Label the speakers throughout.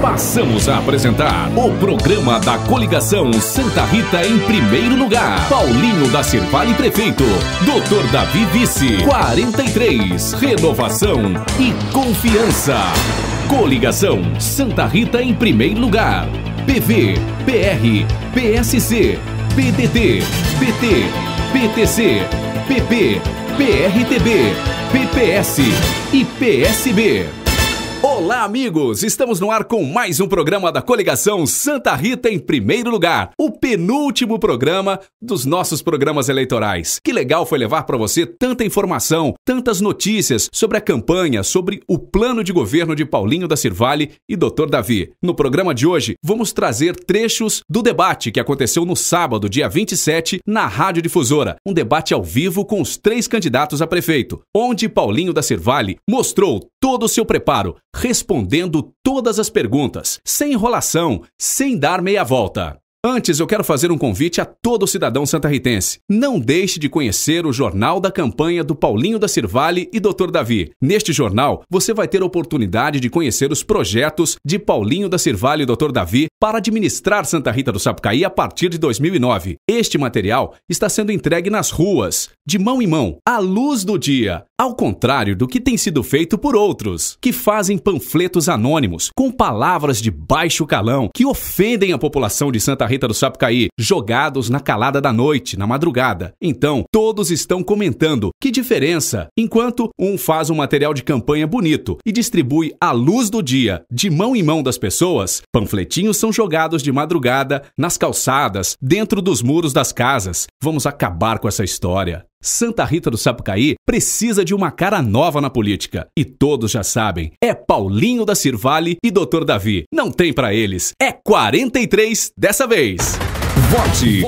Speaker 1: Passamos a apresentar o programa da coligação Santa Rita em primeiro lugar. Paulinho da Cervale Prefeito, Doutor Davi Vice, 43, renovação e confiança. Coligação Santa Rita em primeiro lugar. PV, PR, PSC, PDT, PT, PTC, PP, PRTB, PPS e PSB. Olá, amigos! Estamos no ar com mais um programa da coligação Santa Rita em primeiro lugar, o penúltimo programa dos nossos programas eleitorais. Que legal foi levar para você tanta informação, tantas notícias sobre a campanha, sobre o plano de governo de Paulinho da Cirvale e Dr. Davi. No programa de hoje, vamos trazer trechos do debate que aconteceu no sábado, dia 27, na Rádio Difusora, um debate ao vivo com os três candidatos a prefeito, onde Paulinho da Cirvale mostrou todo o seu preparo respondendo todas as perguntas, sem enrolação, sem dar meia volta. Antes, eu quero fazer um convite a todo cidadão santarritense. Não deixe de conhecer o Jornal da Campanha do Paulinho da Cirvale e Dr. Davi. Neste jornal, você vai ter a oportunidade de conhecer os projetos de Paulinho da Cirvale e Dr. Davi para administrar Santa Rita do Sapucaí a partir de 2009. Este material está sendo entregue nas ruas, de mão em mão, à luz do dia, ao contrário do que tem sido feito por outros, que fazem panfletos anônimos com palavras de baixo calão que ofendem a população de Santa Rita do Sapucaí, jogados na calada da noite, na madrugada. Então, todos estão comentando que diferença, enquanto um faz um material de campanha bonito e distribui à luz do dia, de mão em mão das pessoas, panfletinhos são jogados de madrugada nas calçadas, dentro dos muros das casas. Vamos acabar com essa história. Santa Rita do Sapucaí precisa de uma cara nova na política. E todos já sabem, é Paulinho da Cirvale e Dr. Davi. Não tem para eles. É 43 dessa vez. Vote,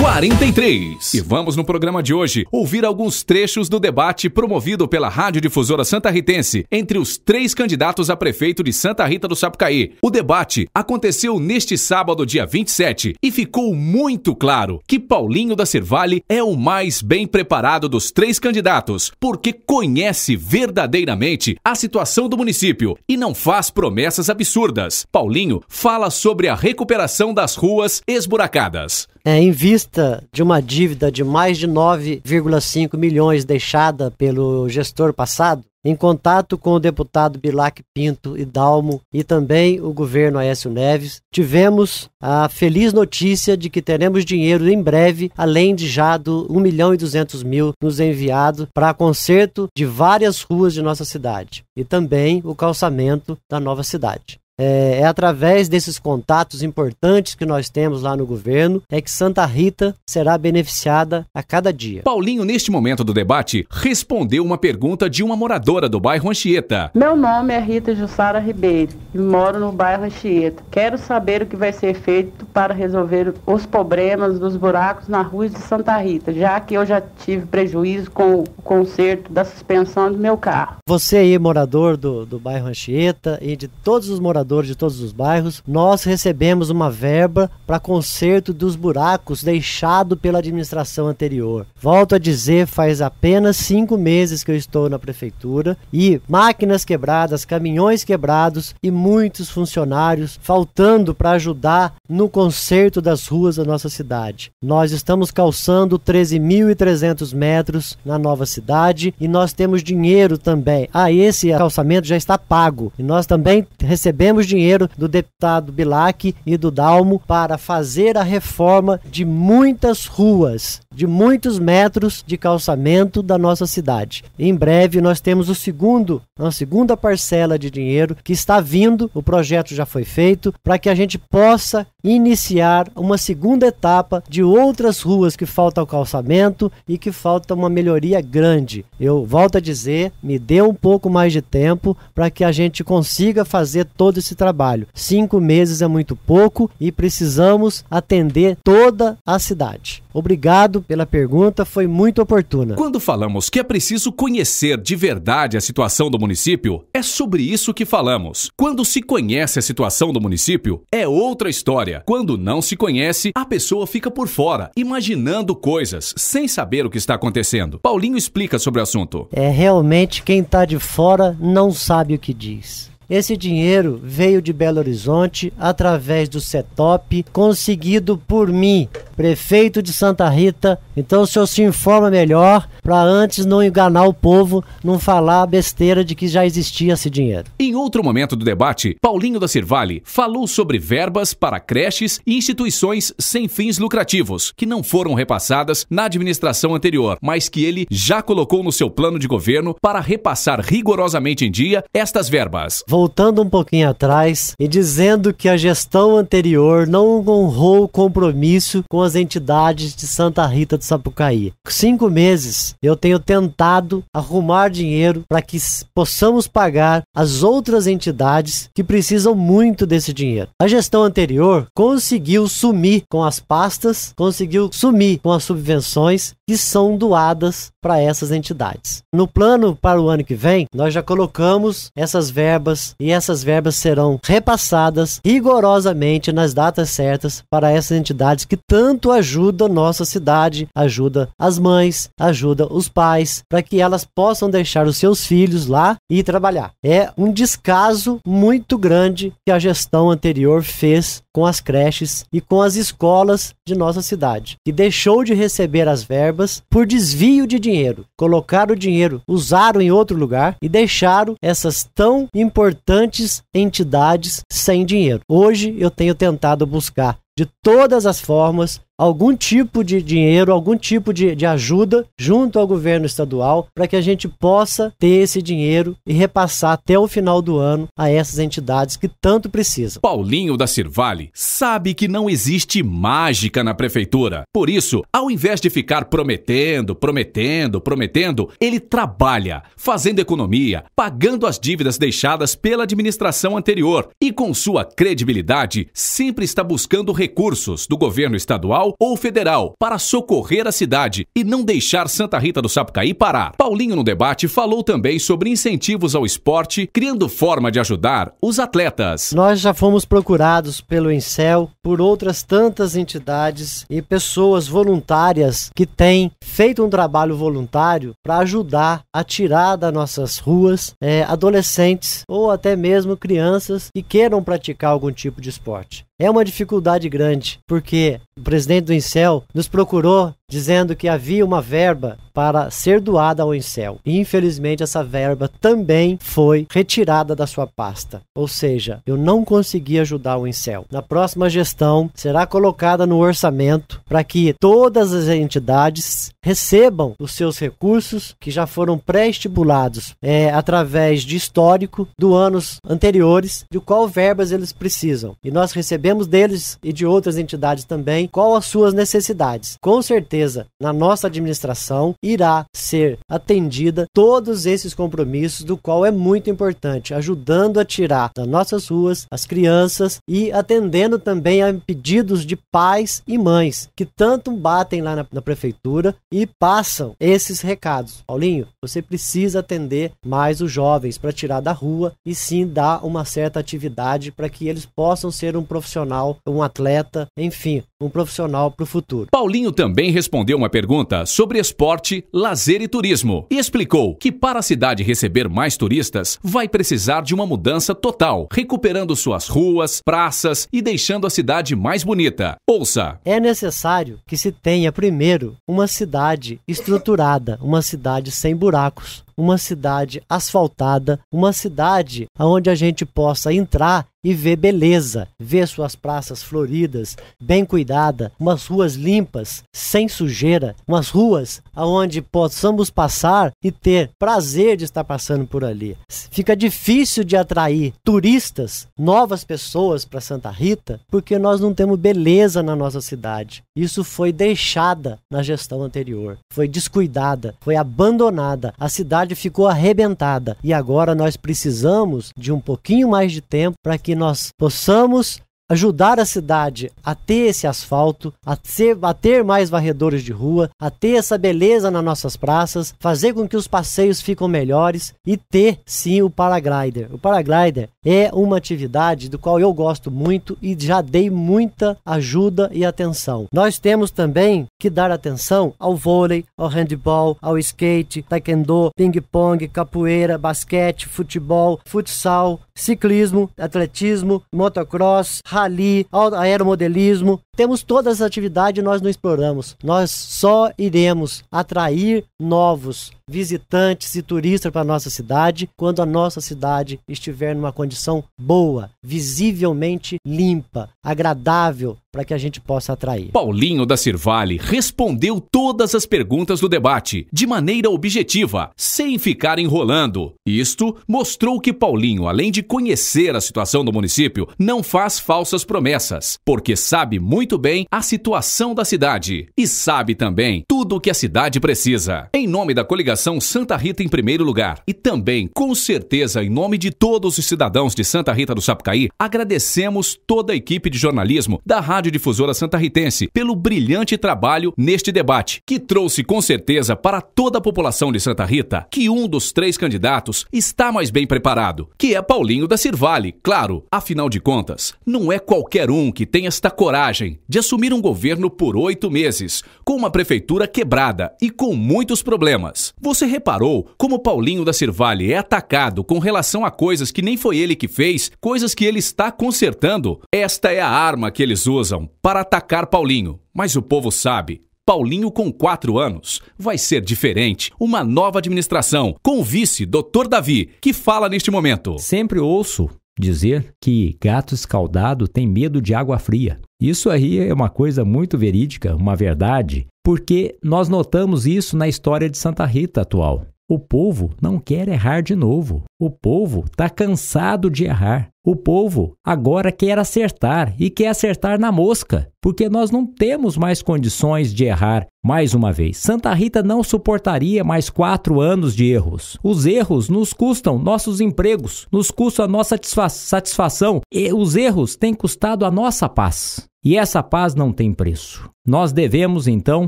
Speaker 1: 43. E vamos no programa de hoje ouvir alguns trechos do debate promovido pela Rádio Difusora Santa Ritense entre os três candidatos a prefeito de Santa Rita do Sapucaí. O debate aconteceu neste sábado, dia 27, e ficou muito claro que Paulinho da Cervale é o mais bem preparado dos três candidatos, porque conhece verdadeiramente a situação do município e não faz promessas absurdas. Paulinho fala sobre a recuperação das ruas esburacadas. Lucas.
Speaker 2: É, em vista de uma dívida de mais de 9,5 milhões deixada pelo gestor passado, em contato com o deputado Bilac Pinto e Dalmo e também o governo Aécio Neves, tivemos a feliz notícia de que teremos dinheiro em breve, além de já do 1 milhão e 200 mil nos enviado para conserto de várias ruas de nossa cidade e também o calçamento da nova cidade. É, é, através desses contatos importantes que nós temos lá no governo é que Santa Rita será beneficiada a cada dia.
Speaker 1: Paulinho, neste momento do debate, respondeu uma pergunta de uma moradora do bairro Anchieta.
Speaker 2: Meu nome é Rita Jussara Ribeiro e moro no bairro Anchieta. Quero saber o que vai ser feito para resolver os problemas dos buracos na rua de Santa Rita, já que eu já tive prejuízo com o conserto da suspensão do meu carro. Você aí, morador do, do bairro Anchieta e de todos os moradores de todos os bairros, nós recebemos uma verba para conserto dos buracos deixado pela administração anterior. Volto a dizer, faz apenas cinco meses que eu estou na prefeitura e máquinas quebradas, caminhões quebrados e muitos funcionários faltando para ajudar no conserto conserto das ruas da nossa cidade. Nós estamos calçando 13.300 metros na nova cidade e nós temos dinheiro também. Ah, esse calçamento já está pago. E nós também recebemos dinheiro do deputado Bilac e do Dalmo para fazer a reforma de muitas ruas, de muitos metros de calçamento da nossa cidade. Em breve nós temos o segundo, a segunda parcela de dinheiro que está vindo, o projeto já foi feito, para que a gente possa iniciar uma segunda etapa de outras ruas que falta o calçamento e que falta uma melhoria grande. Eu volto a dizer, me dê um pouco mais de tempo para que a gente consiga fazer todo esse trabalho. Cinco meses é muito pouco e precisamos atender toda a cidade. Obrigado pela pergunta, foi muito oportuna.
Speaker 1: Quando falamos que é preciso conhecer de verdade a situação do município, é sobre isso que falamos. Quando se conhece a situação do município, é outra história. Quando não se conhece, a pessoa fica por fora, imaginando coisas, sem saber o que está acontecendo. Paulinho explica sobre o assunto.
Speaker 2: É realmente quem está de fora não sabe o que diz. Esse dinheiro veio de Belo Horizonte através do CETOP, conseguido por mim, prefeito de Santa Rita. Então o senhor se informa melhor para antes não enganar o povo, não falar a besteira de que já existia esse dinheiro.
Speaker 1: Em outro momento do debate, Paulinho da Cirvale falou sobre verbas para creches e instituições sem fins lucrativos, que não foram repassadas na administração anterior, mas que ele já colocou no seu plano de governo para repassar rigorosamente em dia estas verbas voltando um
Speaker 2: pouquinho atrás e dizendo que a gestão anterior não honrou o compromisso com as entidades de Santa Rita do Sapucaí. Cinco meses eu tenho tentado arrumar dinheiro para que possamos pagar as outras entidades que precisam muito desse dinheiro. A gestão anterior conseguiu sumir com as pastas, conseguiu sumir com as subvenções que são doadas para essas entidades. No plano para o ano que vem, nós já colocamos essas verbas e essas verbas serão repassadas rigorosamente nas datas certas para essas entidades que tanto ajudam nossa cidade, ajuda as mães, ajuda os pais, para que elas possam deixar os seus filhos lá e trabalhar. É um descaso muito grande que a gestão anterior fez com as creches e com as escolas de nossa cidade, que deixou de receber as verbas por desvio de dinheiro. Colocaram o dinheiro, usaram em outro lugar e deixaram essas tão importantes importantes entidades sem dinheiro. Hoje eu tenho tentado buscar de todas as formas algum tipo de dinheiro, algum tipo de, de ajuda junto ao governo estadual para que a gente possa ter esse dinheiro e repassar até o final do ano a essas
Speaker 1: entidades que tanto precisam. Paulinho da Cirvale sabe que não existe mágica na prefeitura. Por isso, ao invés de ficar prometendo, prometendo, prometendo, ele trabalha, fazendo economia, pagando as dívidas deixadas pela administração anterior e com sua credibilidade sempre está buscando recursos do governo estadual estadual ou federal para socorrer a cidade e não deixar Santa Rita do Sapucaí parar. Paulinho no debate falou também sobre incentivos ao esporte, criando forma de ajudar os atletas.
Speaker 2: Nós já fomos procurados pelo Incel, por outras tantas entidades e pessoas voluntárias que têm feito um trabalho voluntário para ajudar a tirar das nossas ruas é, adolescentes ou até mesmo crianças que queiram praticar algum tipo de esporte é uma dificuldade grande, porque o presidente do Incel nos procurou dizendo que havia uma verba para ser doada ao Incel. E, infelizmente, essa verba também foi retirada da sua pasta. Ou seja, eu não consegui ajudar o Incel. Na próxima gestão, será colocada no orçamento para que todas as entidades recebam os seus recursos que já foram pré-estipulados é, através de histórico do anos anteriores, de qual verbas eles precisam. E nós recebemos deles e de outras entidades também qual as suas necessidades. Com certeza, certeza, na nossa administração irá ser atendida todos esses compromissos, do qual é muito importante, ajudando a tirar das nossas ruas as crianças e atendendo também a pedidos de pais e mães que tanto batem lá na, na prefeitura e passam esses recados. Paulinho, você precisa atender mais os jovens para tirar da rua e sim dar uma certa atividade para que eles possam ser um profissional, um atleta, enfim, um profissional
Speaker 1: para o futuro. Paulinho também respondeu uma pergunta sobre esporte, lazer e turismo e explicou que para a cidade receber mais turistas, vai precisar de uma mudança total, recuperando suas ruas, praças e deixando a cidade mais bonita. Ouça!
Speaker 2: É necessário que se tenha primeiro uma cidade estruturada, uma cidade sem buracos, uma cidade asfaltada, uma cidade onde a gente possa entrar e vê beleza, vê suas praças floridas, bem cuidada, umas ruas limpas, sem sujeira, umas ruas aonde possamos passar e ter prazer de estar passando por ali. Fica difícil de atrair turistas, novas pessoas para Santa Rita, porque nós não temos beleza na nossa cidade. Isso foi deixada na gestão anterior, foi descuidada, foi abandonada, a cidade ficou arrebentada e agora nós precisamos de um pouquinho mais de tempo para que nós possamos ajudar a cidade a ter esse asfalto, a, ser, a ter mais varredores de rua, a ter essa beleza nas nossas praças, fazer com que os passeios fiquem melhores e ter sim o paraglider. O paraglider é uma atividade do qual eu gosto muito e já dei muita ajuda e atenção. Nós temos também que dar atenção ao vôlei, ao handball, ao skate, taekwondo, ping-pong, capoeira, basquete, futebol, futsal, ciclismo, atletismo, motocross, rally, aeromodelismo, temos todas as atividades e nós não exploramos. Nós só iremos atrair novos visitantes e turistas para nossa cidade quando a nossa cidade estiver numa condição boa, visivelmente limpa, agradável para que a gente possa atrair.
Speaker 1: Paulinho da Cirvale respondeu todas as perguntas do debate de maneira objetiva, sem ficar enrolando. Isto mostrou que Paulinho, além de conhecer a situação do município, não faz falsas promessas, porque sabe muito muito bem a situação da cidade e sabe também tudo o que a cidade precisa. Em nome da coligação Santa Rita em primeiro lugar e também, com certeza, em nome de todos os cidadãos de Santa Rita do Sapucaí, agradecemos toda a equipe de jornalismo da Rádio Difusora Santa Ritense pelo brilhante trabalho neste debate, que trouxe com certeza para toda a população de Santa Rita que um dos três candidatos está mais bem preparado, que é Paulinho da Cirvale, claro, afinal de contas, não é qualquer um que tem esta coragem de assumir um governo por oito meses, com uma prefeitura quebrada e com muitos problemas. Você reparou como Paulinho da Cervale é atacado com relação a coisas que nem foi ele que fez, coisas que ele está consertando? Esta é a arma que eles usam para atacar Paulinho. Mas o povo sabe, Paulinho com quatro anos. Vai ser diferente. Uma nova administração, com o vice, Dr. Davi, que fala neste momento. Sempre ouço dizer
Speaker 3: que gato escaldado tem medo de água fria. Isso aí é uma coisa muito verídica, uma verdade, porque nós notamos isso na história de Santa Rita atual. O povo não quer errar de novo. O povo está cansado de errar. O povo agora quer acertar e quer acertar na mosca, porque nós não temos mais condições de errar mais uma vez. Santa Rita não suportaria mais quatro anos de erros. Os erros nos custam nossos empregos, nos custam a nossa satisfação e os erros têm custado a nossa paz. E essa paz não tem preço. Nós devemos então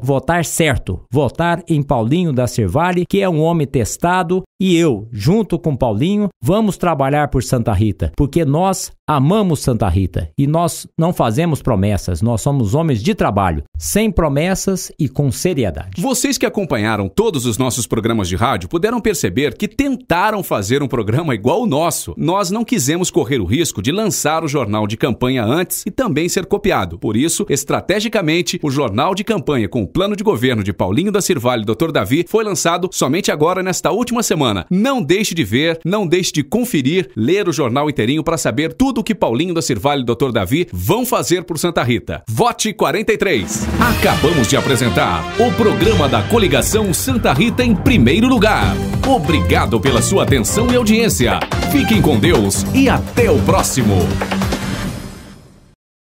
Speaker 3: votar certo, votar em Paulinho da Cervale, que é um homem testado, e eu, junto com Paulinho, vamos trabalhar por Santa Rita, porque nós amamos Santa Rita e nós não fazemos promessas, nós somos homens de trabalho, sem promessas e com seriedade.
Speaker 1: Vocês que acompanharam todos os nossos programas de rádio puderam perceber que tentaram fazer um programa igual o nosso. Nós não quisemos correr o risco de lançar o jornal de campanha antes e também ser copiado. Por isso, estrategicamente, o jornal de campanha com o plano de governo de Paulinho da Cirvalho e Dr. Davi foi lançado somente agora nesta última semana. Não deixe de ver, não deixe de conferir, ler o jornal inteirinho para saber tudo o que Paulinho da Cirvalho e Dr. Davi vão fazer por Santa Rita. Vote 43. Acabamos de apresentar o programa da coligação Santa Rita em primeiro lugar. Obrigado pela sua atenção e audiência. Fiquem com Deus e até o próximo.